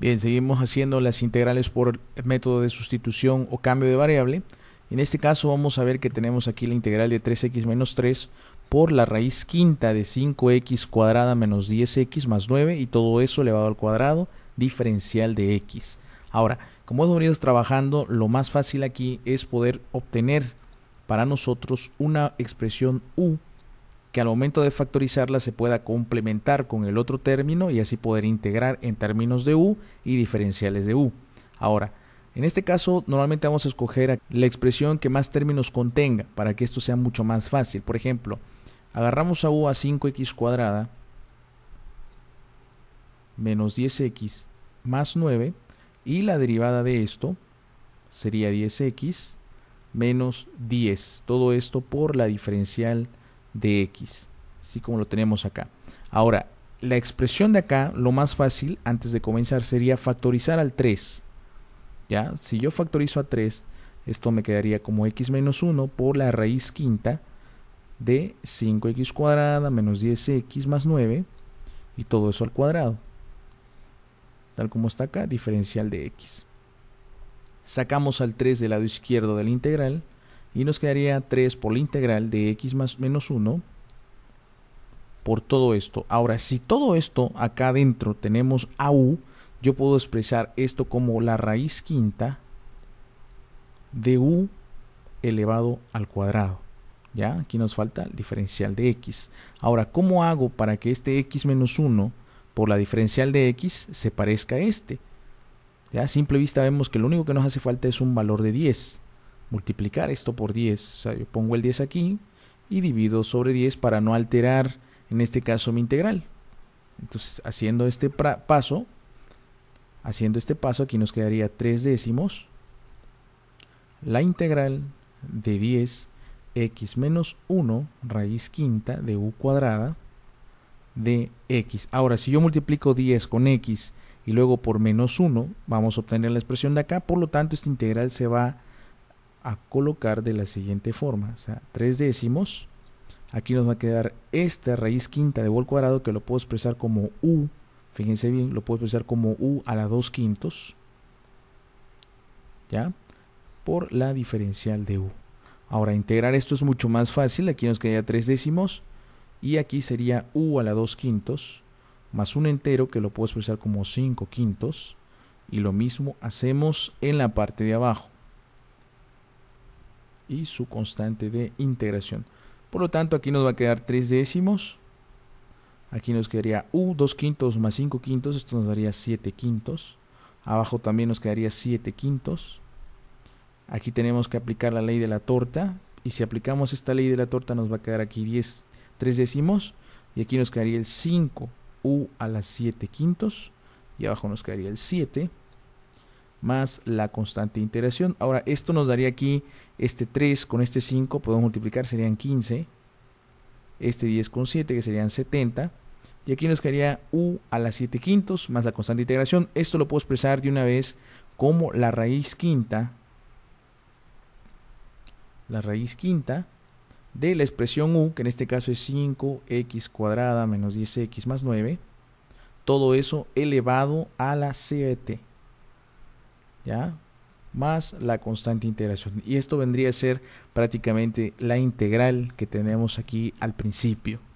Bien, seguimos haciendo las integrales por método de sustitución o cambio de variable. En este caso vamos a ver que tenemos aquí la integral de 3x menos 3 por la raíz quinta de 5x cuadrada menos 10x más 9 y todo eso elevado al cuadrado diferencial de x. Ahora, como hemos venido trabajando, lo más fácil aquí es poder obtener para nosotros una expresión u que al momento de factorizarla se pueda complementar con el otro término y así poder integrar en términos de u y diferenciales de u. Ahora, en este caso normalmente vamos a escoger la expresión que más términos contenga para que esto sea mucho más fácil. Por ejemplo, agarramos a u a 5x cuadrada menos 10x más 9 y la derivada de esto sería 10x menos 10. Todo esto por la diferencial de x, así como lo tenemos acá. Ahora, la expresión de acá, lo más fácil antes de comenzar sería factorizar al 3. ¿Ya? Si yo factorizo a 3, esto me quedaría como x menos 1 por la raíz quinta de 5x cuadrada menos 10x más 9 y todo eso al cuadrado. Tal como está acá, diferencial de x. Sacamos al 3 del lado izquierdo de la integral y nos quedaría 3 por la integral de x más menos 1 por todo esto. Ahora, si todo esto acá adentro tenemos a u, yo puedo expresar esto como la raíz quinta de U elevado al cuadrado. ¿Ya? Aquí nos falta el diferencial de x. Ahora, ¿cómo hago para que este x menos 1 por la diferencial de x se parezca a este? ¿Ya? A simple vista vemos que lo único que nos hace falta es un valor de 10 multiplicar esto por 10. O sea, yo pongo el 10 aquí y divido sobre 10 para no alterar, en este caso, mi integral. Entonces, haciendo este paso, haciendo este paso, aquí nos quedaría 3 décimos. La integral de 10x menos 1 raíz quinta de u cuadrada de x. Ahora, si yo multiplico 10 con x y luego por menos 1, vamos a obtener la expresión de acá. Por lo tanto, esta integral se va a colocar de la siguiente forma. O sea, tres décimos. Aquí nos va a quedar esta raíz quinta de vol cuadrado que lo puedo expresar como u. Fíjense bien, lo puedo expresar como u a la 2 quintos. ¿Ya? Por la diferencial de u. Ahora, integrar esto es mucho más fácil. Aquí nos queda tres décimos. Y aquí sería u a la 2 quintos más un entero que lo puedo expresar como 5 quintos. Y lo mismo hacemos en la parte de abajo y su constante de integración. Por lo tanto, aquí nos va a quedar 3 décimos. Aquí nos quedaría U, 2 quintos más 5 quintos. Esto nos daría 7 quintos. Abajo también nos quedaría 7 quintos. Aquí tenemos que aplicar la ley de la torta. Y si aplicamos esta ley de la torta nos va a quedar aquí 10, 3 décimos. Y aquí nos quedaría el 5U a las 7 quintos. Y abajo nos quedaría el 7 más la constante de integración, Ahora, esto nos daría aquí este 3 con este 5, podemos multiplicar, serían 15. Este 10 con 7, que serían 70. Y aquí nos quedaría u a las 7 quintos más la constante de integración. Esto lo puedo expresar de una vez como la raíz quinta. La raíz quinta de la expresión u, que en este caso es 5x cuadrada menos 10x más 9. Todo eso elevado a la 7. ¿ya? Más la constante integración. Y esto vendría a ser prácticamente la integral que tenemos aquí al principio.